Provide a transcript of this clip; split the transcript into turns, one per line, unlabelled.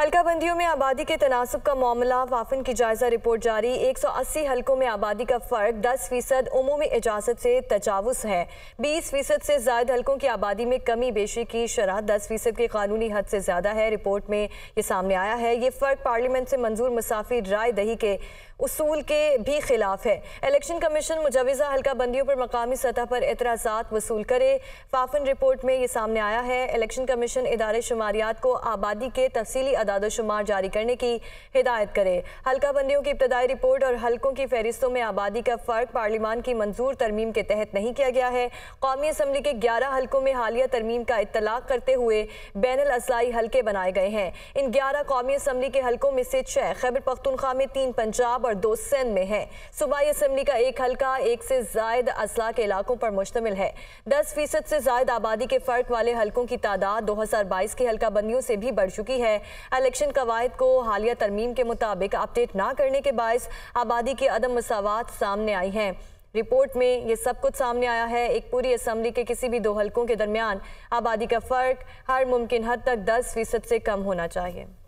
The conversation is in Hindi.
हल्काबंदियों में आबादी के तनासब का मामला वाफिन की जायजा रिपोर्ट जारी 180 हलकों में आबादी का फर्क 10 फीसद उमूमी इजाजत से तजावज है 20 फीसद से जायद हलकों की आबादी में कमी बेशी की शरह 10 फीसद के कानूनी हद से ज्यादा है रिपोर्ट में ये सामने आया है ये फर्क पार्लियामेंट से मंजूर मुसाफिर राय दही के उसूल के भी खिलाफ है इलेक्शन कमीशन मुजवज़ा हल्का बंदियों पर मकामी सतह पर एतराज़ा वसूल करे फाफन रिपोर्ट में ये सामने आया है इलेक्शन कमीशन इदारे शुमारियात को आबादी के तफसली अदाद शुमार जारी करने की हिदायत करे हल्का बंदियों की इब्तदाई रिपोर्ट और हल्कों की फहरिस्तों में आबादी का फ़र्क पार्लिमान की मंजूर तरमीम के तहत नहीं किया गया है कौमी असम्बली के ग्यारह हल्कों में हालिया तरमीम का इतलाक करते हुए बैन अजलाई हल्के बनाए गए हैं इन ग्यारह कौमी असम्बली के हल्कों में से छः खैबर पख्तनख्वा में तीन पंजाब और और दो सिंध में है सूबाई असम्बली का एक हल्का एक से जायद असला के इलाकों पर मुश्तमिल है दस फीसद से जायद आबादी के फ़र्क वाले हल्कों की तादाद दो हज़ार बाईस की हल्का बंदियों से भी बढ़ चुकी है इलेक्शन कवायद को हालिया तरमीम के मुताबिक अपडेट ना करने के बायस आबादी की अदम मसावत सामने आई है रिपोर्ट में ये सब कुछ सामने आया है एक पूरी असम्बली के किसी भी दो हलकों के दरमियान आबादी का फ़र्क हर मुमकिन हद तक 10 फीसद से कम होना चाहिए